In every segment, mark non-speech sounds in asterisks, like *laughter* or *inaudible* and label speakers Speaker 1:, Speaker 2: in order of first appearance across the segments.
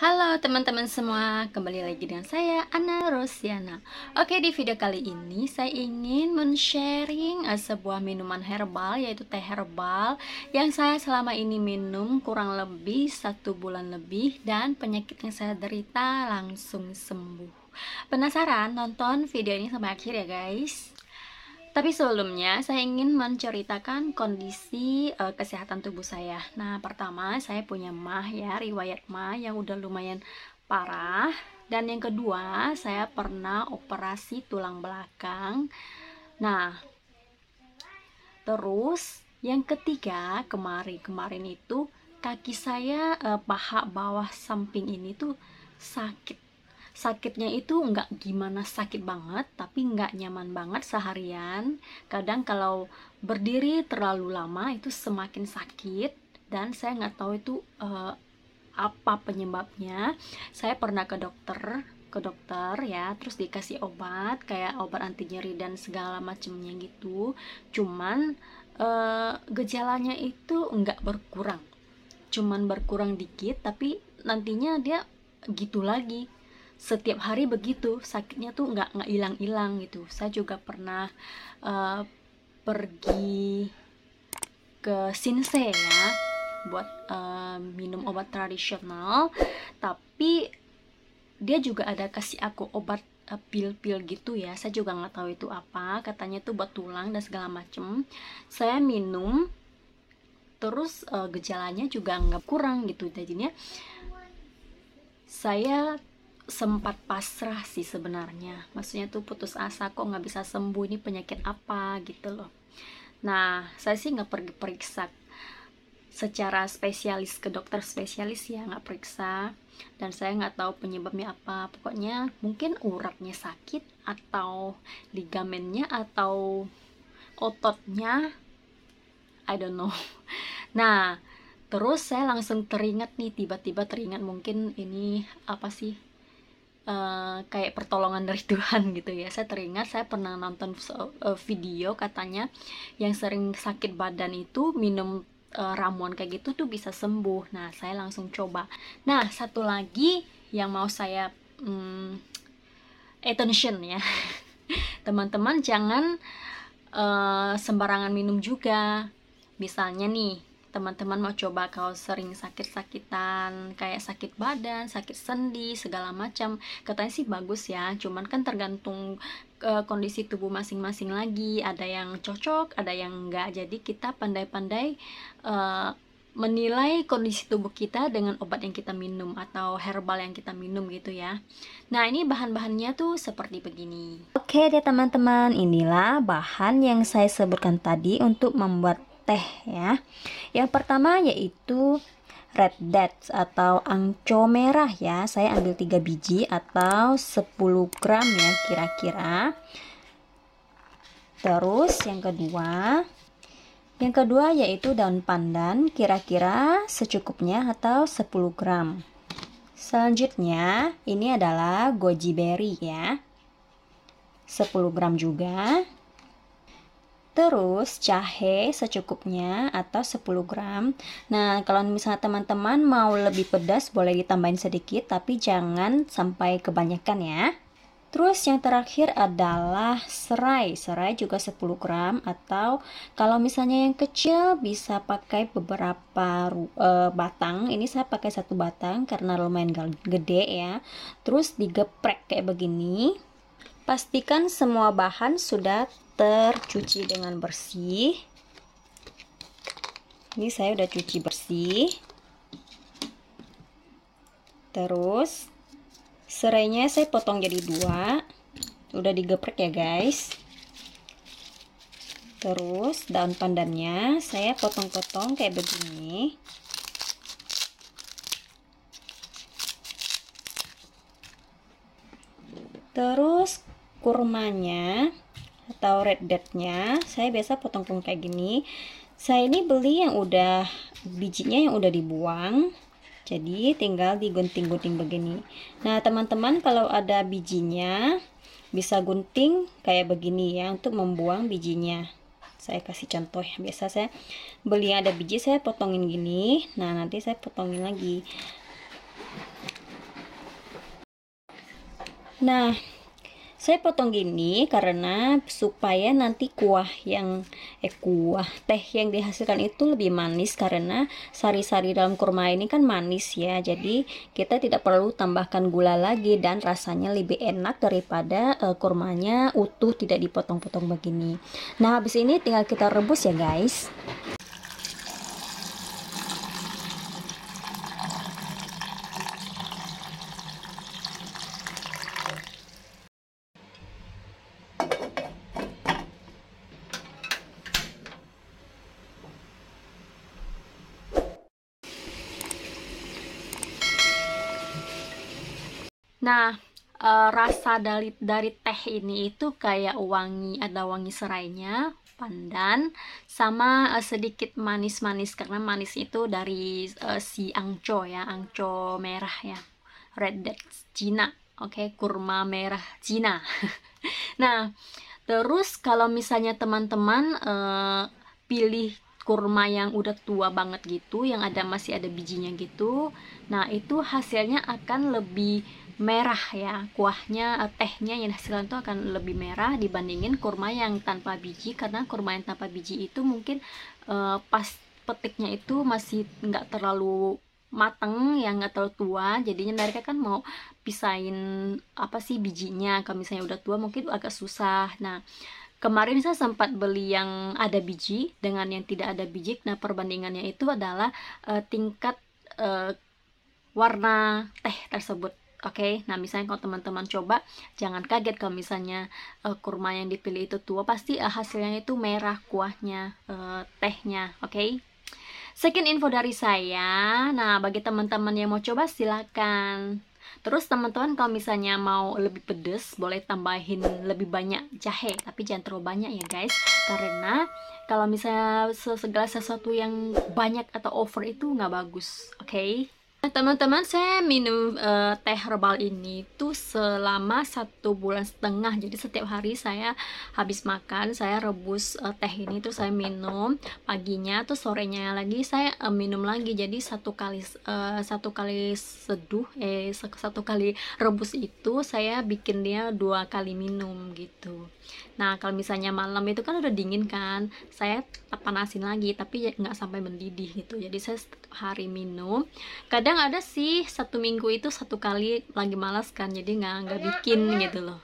Speaker 1: Halo teman-teman semua, kembali lagi dengan saya Ana Rosiana Oke di video kali ini saya ingin men-sharing eh, sebuah minuman herbal yaitu teh herbal Yang saya selama ini minum kurang lebih satu bulan lebih dan penyakit yang saya derita langsung sembuh Penasaran? Nonton video ini sampai akhir ya guys tapi sebelumnya saya ingin menceritakan kondisi uh, kesehatan tubuh saya. Nah, pertama saya punya mah ya, riwayat mah yang udah lumayan parah. Dan yang kedua, saya pernah operasi tulang belakang. Nah, terus yang ketiga, kemarin-kemarin itu kaki saya uh, paha bawah samping ini tuh sakit sakitnya itu nggak gimana sakit banget tapi nggak nyaman banget seharian kadang kalau berdiri terlalu lama itu semakin sakit dan saya nggak tahu itu uh, apa penyebabnya saya pernah ke dokter ke dokter ya terus dikasih obat kayak obat anti nyeri dan segala macamnya gitu cuman uh, gejalanya itu nggak berkurang cuman berkurang dikit tapi nantinya dia gitu lagi setiap hari begitu sakitnya tuh nggak nggak hilang hilang gitu saya juga pernah uh, pergi ke Sinse ya buat uh, minum obat tradisional tapi dia juga ada kasih aku obat eh, pil-pil uh, gitu ya saya juga nggak tahu itu apa katanya tuh buat tulang dan segala macem saya minum terus uh, gejalanya juga nggak kurang gitu jadinya saya sempat pasrah sih sebenarnya maksudnya tuh putus asa kok nggak bisa sembuh ini penyakit apa gitu loh nah saya sih nggak pergi periksa secara spesialis ke dokter spesialis ya nggak periksa dan saya nggak tahu penyebabnya apa pokoknya mungkin uratnya sakit atau ligamennya atau ototnya I don't know *laughs* nah terus saya langsung teringat nih tiba-tiba teringat mungkin ini apa sih Eh, kayak pertolongan dari *laughs* Tuhan gitu ya. Saya teringat saya pernah nonton eh, video katanya yang sering sakit badan itu minum uh, ramuan kayak gitu tuh bisa sembuh. Nah, saya langsung coba. Nah, satu lagi yang mau saya um, attention ya. *laughs* Teman-teman jangan uh, sembarangan minum juga. Misalnya nih teman-teman mau coba kalau sering sakit-sakitan kayak sakit badan, sakit sendi, segala macam, katanya sih bagus ya. Cuman kan tergantung e, kondisi tubuh masing-masing lagi. Ada yang cocok, ada yang enggak. Jadi kita pandai-pandai e, menilai kondisi tubuh kita dengan obat yang kita minum atau herbal yang kita minum gitu ya. Nah, ini bahan-bahannya tuh seperti begini. Oke deh teman-teman, inilah bahan yang saya sebutkan tadi untuk membuat teh ya. Yang pertama yaitu red dates atau angco merah ya. Saya ambil 3 biji atau 10 gram ya kira-kira. Terus yang kedua, yang kedua yaitu daun pandan kira-kira secukupnya atau 10 gram. Selanjutnya, ini adalah goji berry ya. 10 gram juga. Terus jahe secukupnya atau 10 gram. Nah, kalau misalnya teman-teman mau lebih pedas boleh ditambahin sedikit tapi jangan sampai kebanyakan ya. Terus yang terakhir adalah serai. Serai juga 10 gram atau kalau misalnya yang kecil bisa pakai beberapa uh, batang. Ini saya pakai satu batang karena lumayan gede ya. Terus digeprek kayak begini. Pastikan semua bahan sudah tercuci dengan bersih. Ini saya udah cuci bersih. Terus serainya saya potong jadi dua. Udah digeprek ya guys. Terus daun pandannya saya potong-potong kayak begini. kurmanya atau red date-nya saya biasa potong-potong kayak gini saya ini beli yang udah bijinya yang udah dibuang jadi tinggal digunting-gunting begini nah teman-teman kalau ada bijinya bisa gunting kayak begini ya untuk membuang bijinya saya kasih contoh ya biasa saya beli ada biji saya potongin gini nah nanti saya potongin lagi nah saya potong gini karena supaya nanti kuah yang eh kuah teh yang dihasilkan itu lebih manis karena sari-sari dalam kurma ini kan manis ya jadi kita tidak perlu tambahkan gula lagi dan rasanya lebih enak daripada uh, kurmanya utuh tidak dipotong-potong begini nah habis ini tinggal kita rebus ya guys Nah, e, rasa dari dari teh ini itu kayak wangi, ada wangi serainya, pandan, sama e, sedikit manis-manis karena manis itu dari e, si angco ya, angco merah ya, red dead Cina, oke, okay, kurma merah Cina. *laughs* nah, terus kalau misalnya teman-teman e, pilih kurma yang udah tua banget gitu yang ada masih ada bijinya gitu nah itu hasilnya akan lebih merah ya kuahnya eh, tehnya yang dihasilkan itu akan lebih merah dibandingin kurma yang tanpa biji karena kurma yang tanpa biji itu mungkin uh, pas petiknya itu masih nggak terlalu mateng yang nggak terlalu tua jadinya mereka kan mau pisahin apa sih bijinya kalau misalnya udah tua mungkin agak susah nah kemarin saya sempat beli yang ada biji dengan yang tidak ada biji nah perbandingannya itu adalah uh, tingkat uh, warna teh tersebut Oke, okay? nah misalnya kalau teman-teman coba, jangan kaget kalau misalnya uh, kurma yang dipilih itu tua, pasti uh, hasilnya itu merah kuahnya, uh, tehnya, oke? Okay? Sekian info dari saya. Nah, bagi teman-teman yang mau coba silakan. Terus teman-teman kalau misalnya mau lebih pedes, boleh tambahin lebih banyak jahe, tapi jangan terlalu banyak ya guys, karena kalau misalnya segala sesuatu yang banyak atau over itu nggak bagus, oke? Okay? Nah, teman-teman, saya minum uh, teh herbal ini tuh selama satu bulan setengah. Jadi setiap hari saya habis makan, saya rebus uh, teh ini tuh saya minum paginya, tuh sorenya lagi saya uh, minum lagi. Jadi satu kali uh, satu kali seduh, eh satu kali rebus itu saya bikin dia dua kali minum gitu. Nah kalau misalnya malam itu kan udah dingin kan, saya panasin lagi, tapi ya nggak sampai mendidih gitu. Jadi saya hari minum kadang ada sih satu minggu itu satu kali lagi malas kan jadi nggak nggak bikin gitu loh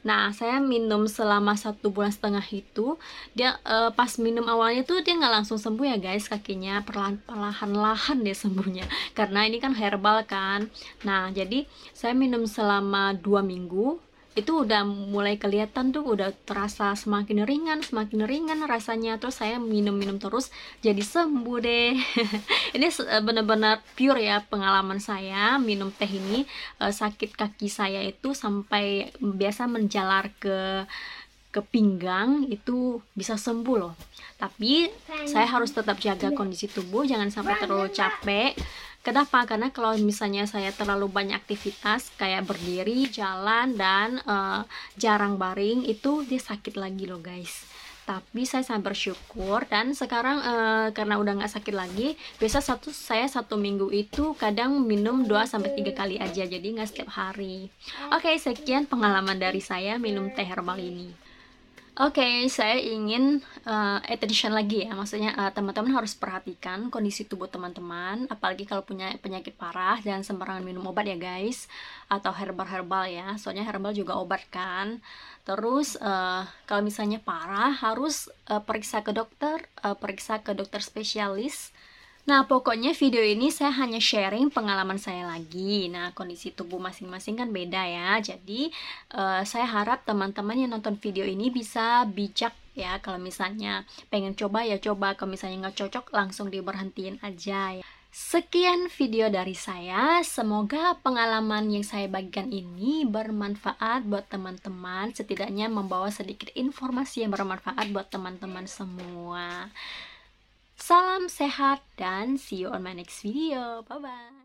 Speaker 1: Nah, saya minum selama satu bulan setengah itu, dia uh, pas minum awalnya tuh dia nggak langsung sembuh ya guys, kakinya perlahan-lahan deh sembuhnya, *laughs* karena ini kan herbal kan. Nah, jadi saya minum selama dua minggu, itu udah mulai kelihatan tuh udah terasa semakin ringan semakin ringan rasanya terus saya minum-minum terus jadi sembuh deh *laughs* ini eh, bener-bener pure ya pengalaman saya minum teh ini eh, sakit kaki saya itu sampai biasa menjalar ke ke pinggang itu bisa sembuh loh tapi saya harus tetap jaga iya. kondisi tubuh jangan sampai terlalu capek Kenapa? Karena kalau misalnya saya terlalu banyak aktivitas kayak berdiri, jalan dan uh, jarang baring itu dia sakit lagi loh guys. Tapi saya sangat bersyukur dan sekarang uh, karena udah nggak sakit lagi, biasa satu saya satu minggu itu kadang minum 2 sampai tiga kali aja, jadi nggak setiap hari. Oke, okay, sekian pengalaman dari saya minum teh herbal ini. Oke, okay, saya ingin uh, attention lagi ya, maksudnya uh, teman-teman harus perhatikan kondisi tubuh teman-teman, apalagi kalau punya penyakit parah dan sembarangan minum obat ya guys, atau herbal-herbal ya, soalnya herbal juga obat kan. Terus uh, kalau misalnya parah harus uh, periksa ke dokter, uh, periksa ke dokter spesialis Nah, pokoknya video ini saya hanya sharing pengalaman saya lagi. Nah, kondisi tubuh masing-masing kan beda ya. Jadi, uh, saya harap teman-teman yang nonton video ini bisa bijak ya. Kalau misalnya pengen coba ya coba, kalau misalnya nggak cocok langsung diberhentiin aja ya. Sekian video dari saya. Semoga pengalaman yang saya bagikan ini bermanfaat buat teman-teman, setidaknya membawa sedikit informasi yang bermanfaat buat teman-teman semua. Salam sehat dan see you on my next video. Bye-bye.